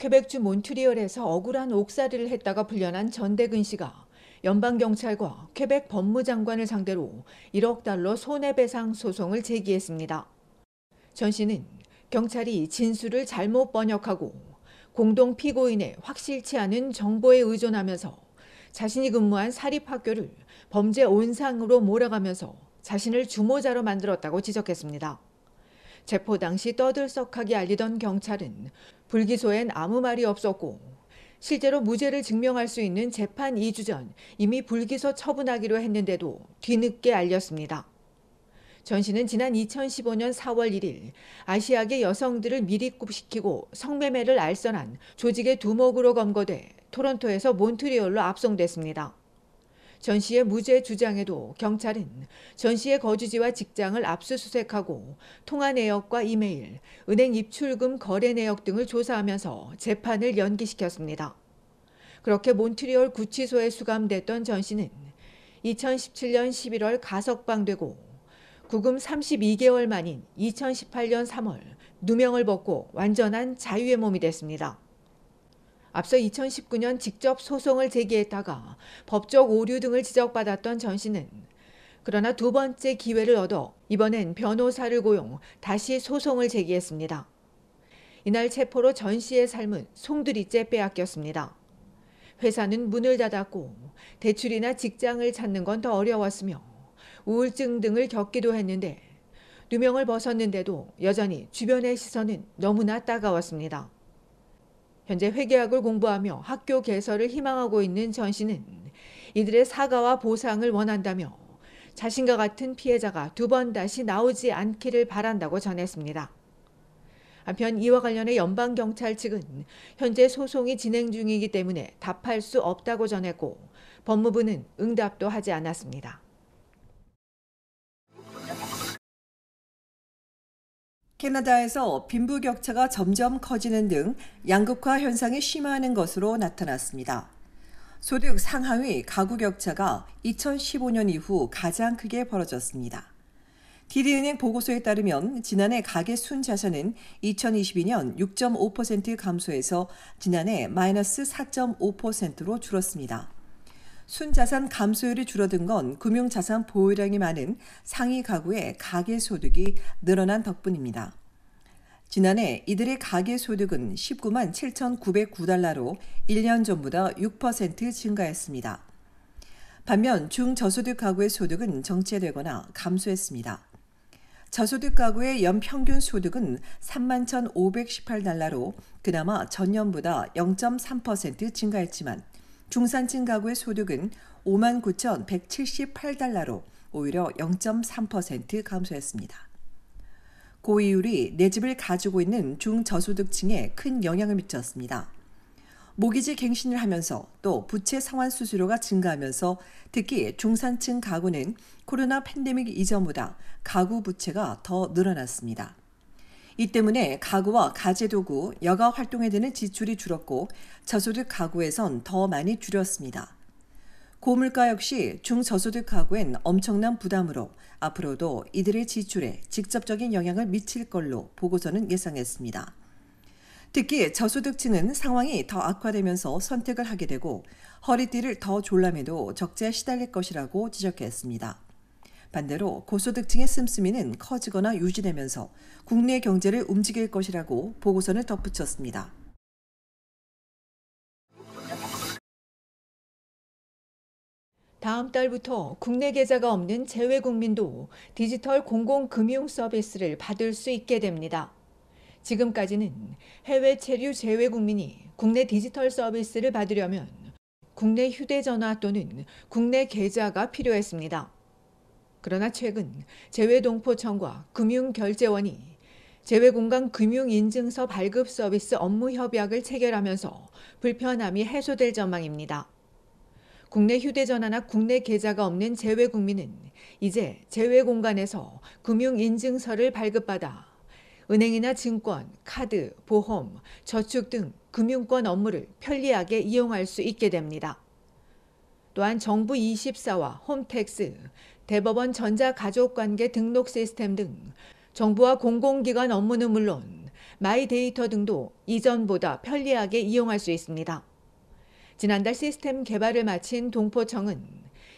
퀘벡주 몬트리올에서 억울한 옥살이를 했다가 불려난 전대근 씨가 연방경찰과 퀘벡 법무장관을 상대로 1억 달러 손해배상 소송을 제기했습니다. 전 씨는 경찰이 진술을 잘못 번역하고 공동 피고인의 확실치 않은 정보에 의존하면서 자신이 근무한 사립학교를 범죄 온상으로 몰아가면서 자신을 주모자로 만들었다고 지적했습니다. 체포 당시 떠들썩하게 알리던 경찰은 불기소엔 아무 말이 없었고 실제로 무죄를 증명할 수 있는 재판 2주 전 이미 불기소 처분하기로 했는데도 뒤늦게 알렸습니다. 전 씨는 지난 2015년 4월 1일 아시아계 여성들을 미리굽시키고 성매매를 알선한 조직의 두목으로 검거돼 토론토에서 몬트리올로 압송됐습니다. 전 씨의 무죄 주장에도 경찰은 전 씨의 거주지와 직장을 압수수색하고 통화 내역과 이메일, 은행 입출금 거래 내역 등을 조사하면서 재판을 연기시켰습니다. 그렇게 몬트리올 구치소에 수감됐던 전 씨는 2017년 11월 가석방되고 구금 32개월 만인 2018년 3월 누명을 벗고 완전한 자유의 몸이 됐습니다. 앞서 2019년 직접 소송을 제기했다가 법적 오류 등을 지적받았던 전 씨는 그러나 두 번째 기회를 얻어 이번엔 변호사를 고용 다시 소송을 제기했습니다. 이날 체포로 전 씨의 삶은 송두리째 빼앗겼습니다. 회사는 문을 닫았고 대출이나 직장을 찾는 건 더 어려웠으며 우울증 등을 겪기도 했는데 누명을 벗었는데도 여전히 주변의 시선은 너무나 따가웠습니다. 현재 회계학을 공부하며 학교 개설을 희망하고 있는 전 씨는 이들의 사과와 보상을 원한다며 자신과 같은 피해자가 두 번 다시 나오지 않기를 바란다고 전했습니다. 한편 이와 관련해 연방경찰 측은 현재 소송이 진행 중이기 때문에 답할 수 없다고 전했고 법무부는 응답도 하지 않았습니다. 캐나다에서 빈부격차가 점점 커지는 등 양극화 현상이 심화하는 것으로 나타났습니다. 소득 상하위 가구 격차가 2015년 이후 가장 크게 벌어졌습니다. 디디은행 보고서에 따르면 지난해 가계 순자산은 2022년 6.5% 감소해서 지난해 마이너스 4.5%로 줄었습니다. 순자산 감소율이 줄어든 건 금융자산 보유량이 많은 상위 가구의 가계소득이 늘어난 덕분입니다. 지난해 이들의 가계소득은 19만 7,909달러로 1년 전보다 6% 증가했습니다. 반면 중저소득 가구의 소득은 정체되거나 감소했습니다. 저소득 가구의 연평균 소득은 31,518달러로 그나마 전년보다 0.3% 증가했지만 중산층 가구의 소득은 5 9,178달러로 오히려 0.3% 감소했습니다. 고이율이 내 집을 가지고 있는 중저소득층에 큰 영향을 미쳤습니다. 모기지 갱신을 하면서 또 부채 상환 수수료가 증가하면서 특히 중산층 가구는 코로나 팬데믹 이전보다 가구 부채가 더 늘어났습니다. 이 때문에 가구와 가재도구, 여가 활동에 드는 지출이 줄었고 저소득 가구에선 더 많이 줄였습니다. 고물가 역시 중저소득 가구엔 엄청난 부담으로 앞으로도 이들의 지출에 직접적인 영향을 미칠 걸로 보고서는 예상했습니다. 특히 저소득층은 상황이 더 악화되면서 선택을 하게 되고 허리띠를 더 졸라매도 적재에 시달릴 것이라고 지적했습니다. 반대로 고소득층의 씀씀이는 커지거나 유지되면서 국내 경제를 움직일 것이라고 보고서는 덧붙였습니다. 다음 달부터 국내 계좌가 없는 재외국민도 디지털 공공금융 서비스를 받을 수 있게 됩니다. 지금까지는 해외 체류 재외국민이 국내 디지털 서비스를 받으려면 국내 휴대전화 또는 국내 계좌가 필요했습니다. 그러나 최근 재외동포청과 금융결제원이 재외공간 금융인증서 발급 서비스 업무 협약을 체결하면서 불편함이 해소될 전망입니다. 국내 휴대전화나 국내 계좌가 없는 재외국민은 이제 재외공간에서 금융인증서를 발급받아 은행이나 증권, 카드, 보험, 저축 등 금융권 업무를 편리하게 이용할 수 있게 됩니다. 또한 정부 24와 홈택스, 대법원 전자가족관계 등록 시스템 등 정부와 공공기관 업무는 물론 마이데이터 등도 이전보다 편리하게 이용할 수 있습니다. 지난달 시스템 개발을 마친 동포청은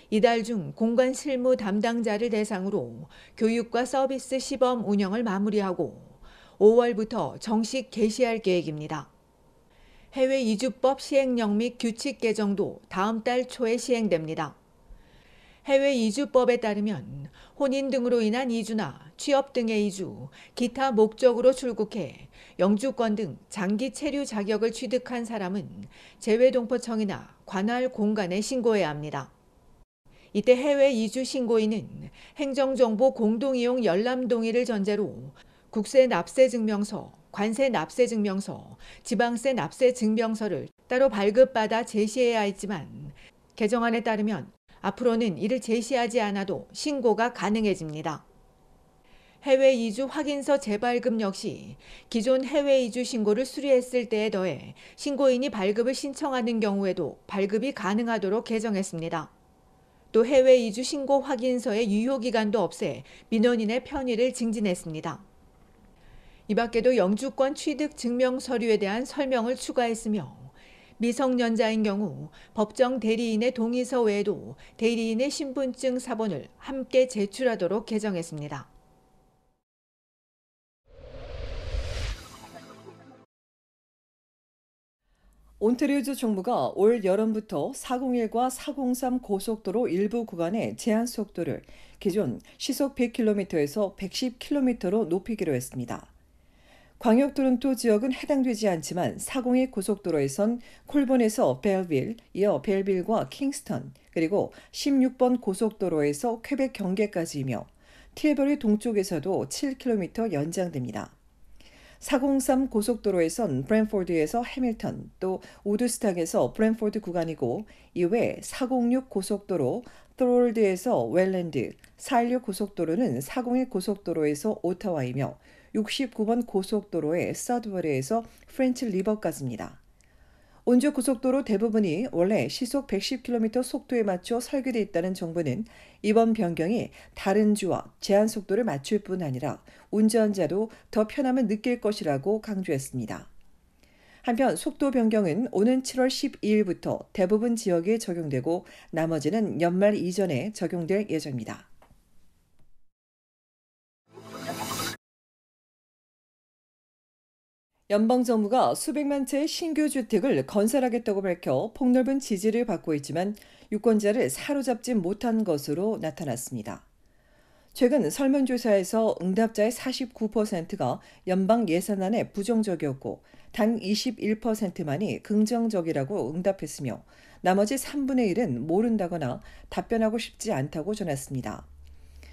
이달 중 공간 실무 담당자를 대상으로 교육과 서비스 시범 운영을 마무리하고 5월부터 정식 개시할 계획입니다. 해외 이주법 시행령 및 규칙 개정도 다음 달 초에 시행됩니다. 해외 이주법에 따르면 혼인 등으로 인한 이주나 취업 등의 이주, 기타 목적으로 출국해 영주권 등 장기 체류 자격을 취득한 사람은 재외동포청이나 관할 공간에 신고해야 합니다. 이때 해외 이주 신고인은 행정정보 공동이용 열람 동의를 전제로 국세 납세 증명서, 관세 납세 증명서, 지방세 납세 증명서를 따로 발급받아 제시해야 했지만 개정안에 따르면 앞으로는 이를 제시하지 않아도 신고가 가능해집니다. 해외 이주 확인서 재발급 역시 기존 해외 이주 신고를 수리했을 때에 더해 신고인이 발급을 신청하는 경우에도 발급이 가능하도록 개정했습니다. 또 해외 이주 신고 확인서의 유효 기간도 없애 민원인의 편의를 증진했습니다. 이 밖에도 영주권 취득 증명 서류에 대한 설명을 추가했으며 미성년자인 경우 법정 대리인의 동의서 외에도 대리인의 신분증 사본을 함께 제출하도록 개정했습니다. 온타리오주 정부가 올 여름부터 401과 403 고속도로 일부 구간의 제한 속도를 기존 시속 100km에서 110km로 높이기로 했습니다. 광역 토론토 지역은 해당되지 않지만 402 고속도로에선 콜본에서 벨빌, 이어 벨빌과 킹스턴, 그리고 16번 고속도로에서 쾌백 경계까지이며 틸버리 동쪽에서도 7km 연장됩니다. 403 고속도로에선 브랜포드에서 해밀턴 또 우드스탁에서 브랜포드 구간이고 이외 406 고속도로 트롤드에서 웰랜드, 416 고속도로는 401 고속도로에서 오타와이며 69번 고속도로의 서드버리에서 프렌치 리버까지입니다. 온주 고속도로 대부분이 원래 시속 110km 속도에 맞춰 설계돼 있다는 정부는 이번 변경이 다른 주와 제한 속도를 맞출 뿐 아니라 운전자도 더 편함을 느낄 것이라고 강조했습니다. 한편 속도 변경은 오는 7월 12일부터 대부분 지역에 적용되고 나머지는 연말 이전에 적용될 예정입니다. 연방 정부가 수백만 채의 신규 주택을 건설하겠다고 밝혀 폭넓은 지지를 받고 있지만 유권자를 사로잡지 못한 것으로 나타났습니다. 최근 설문조사에서 응답자의 49%가 연방 예산안에 부정적이었고 단 21%만이 긍정적이라고 응답했으며 나머지 3분의 1은 모른다거나 답변하고 싶지 않다고 전했습니다.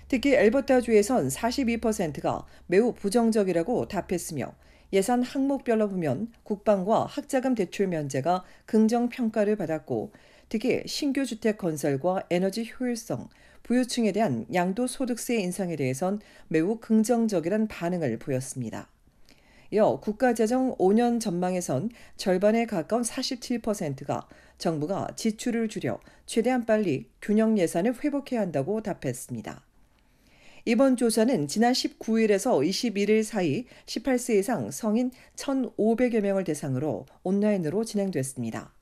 특히 엘버타주에선 42%가 매우 부정적이라고 답했으며 예산 항목별로 보면 국방과 학자금 대출 면제가 긍정 평가를 받았고 특히 신규 주택 건설과 에너지 효율성, 부유층에 대한 양도소득세 인상에 대해선 매우 긍정적이란 반응을 보였습니다. 이어 국가재정 5년 전망에선 절반에 가까운 47%가 정부가 지출을 줄여 최대한 빨리 균형 예산을 회복해야 한다고 답했습니다. 이번 조사는 지난 19일에서 21일 사이 18세 이상 성인 1,500여 명을 대상으로 온라인으로 진행됐습니다.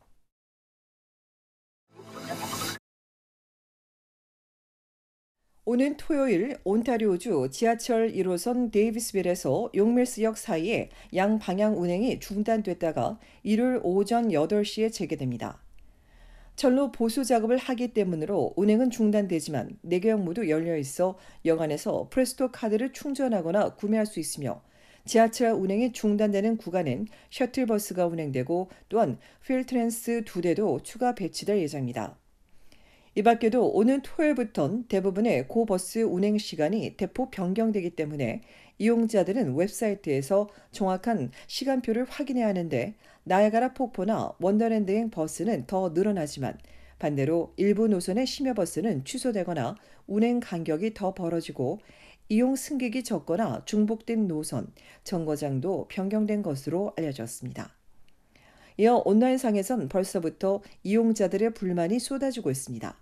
오는 토요일 온타리오주 지하철 1호선 데이비스빌에서 용밀스역 사이에 양방향 운행이 중단됐다가 일요일 오전 8시에 재개됩니다. 철로 보수 작업을 하기 때문으로 운행은 중단되지만 4개역 모두 열려 있어 영안에서 프레스토 카드를 충전하거나 구매할 수 있으며 지하철 운행이 중단되는 구간엔 셔틀버스가 운행되고 또한 휠트랜스 두대도 추가 배치될 예정입니다 이 밖에도 오는 토요일부터는 대부분의 고버스 운행 시간이 대폭 변경되기 때문에 이용자들은 웹사이트에서 정확한 시간표를 확인해야 하는데 나야가라 폭포나 원더랜드행 버스는 더 늘어나지만 반대로 일부 노선의 심야 버스는 취소되거나 운행 간격이 더 벌어지고 이용 승객이 적거나 중복된 노선, 정거장도 변경된 것으로 알려졌습니다. 이어 온라인상에선 벌써부터 이용자들의 불만이 쏟아지고 있습니다.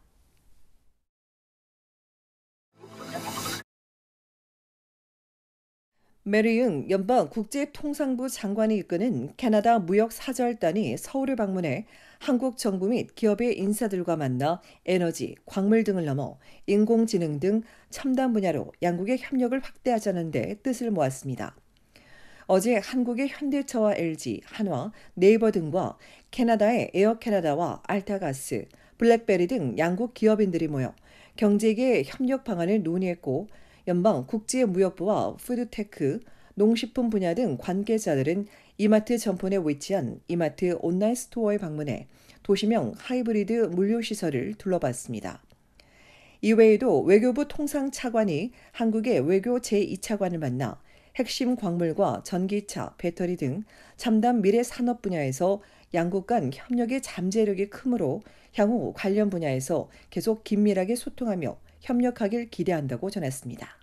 메리응 연방 국제통상부 장관이 이끄는 캐나다 무역사절단이 서울을 방문해 한국 정부 및 기업의 인사들과 만나 에너지, 광물 등을 넘어 인공지능 등 첨단 분야로 양국의 협력을 확대하자는 데 뜻을 모았습니다. 어제 한국의 현대차와 LG, 한화, 네이버 등과 캐나다의 에어 캐나다와 알타가스, 블랙베리 등 양국 기업인들이 모여 경제계 협력 방안을 논의했고 연방 국제무역부와 푸드테크, 농식품 분야 등 관계자들은 이마트 전폰에 위치한 이마트 온라인 스토어에 방문해 도시명 하이브리드 물류시설을 둘러봤습니다. 이외에도 외교부 통상 차관이 한국의 외교 제2차관을 만나 핵심 광물과 전기차, 배터리 등 첨단 미래 산업 분야에서 양국 간 협력의 잠재력이 크므로 향후 관련 분야에서 계속 긴밀하게 소통하며 협력하길 기대한다고 전했습니다.